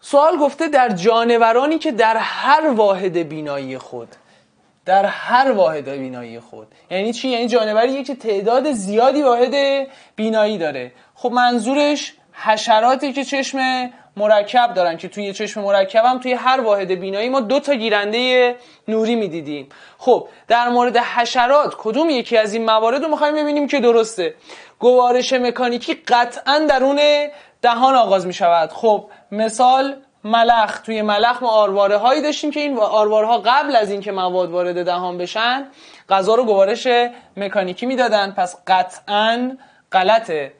سوال گفته در جانورانی که در هر واحد بینایی خود در هر واحد بینایی خود یعنی چی یعنی جانوری که تعداد زیادی واحد بینایی داره خب منظورش حشراتی که چشم مرکب دارن که توی چشم مرکب هم توی هر واحد بینایی ما دو تا گیرنده نوری میدیدیم خب در مورد حشرات کدوم یکی از این موارد رو میخوایم ببینیم که درسته گوارش مکانیکی قطعا درون دهان آغاز میشود خب مثال ملخ توی ملخ ما آرواره هایی داشتیم که این آروارها قبل از اینکه مواد وارد دهان بشن غذا رو گوارش مکانیکی میدادن پس قطعا غلطه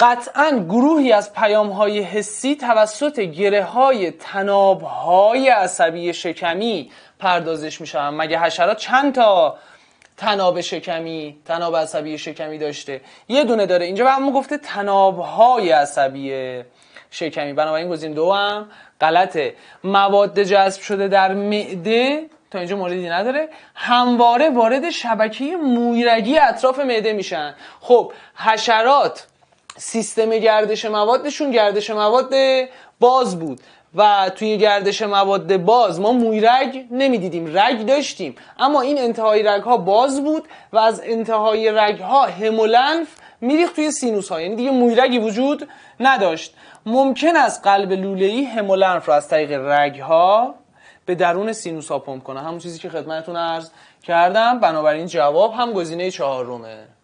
قطعا گروهی از پیام های حسی توسط گره های تناب های عصبی شکمی پردازش میشن مگه حشرات چند تا تناب شکمی تناب عصبی شکمی داشته یه دونه داره اینجا به همون گفته تناب های عصبی شکمی بنابراین گزینه دو هم غلطه مواد جذب شده در معده تا اینجا موردی نداره همواره وارد شبکه مویرگی اطراف معده میشن خب حشرات سیستم گردش موادشون گردش مواد باز بود و توی گردش مواد باز ما موی رگ نمیدیدیم رگ داشتیم اما این انتهای رگ ها باز بود و از انتهای رگ ها همولنف میریخت توی سینوس ها یعنی دیگه رگی وجود نداشت ممکن است قلب لوله ای همولنف رو از طریق رگ ها به درون سینوس ها پمپ کنه همون چیزی که خدمتتون عرض کردم بنابراین جواب هم گزینه چهارمه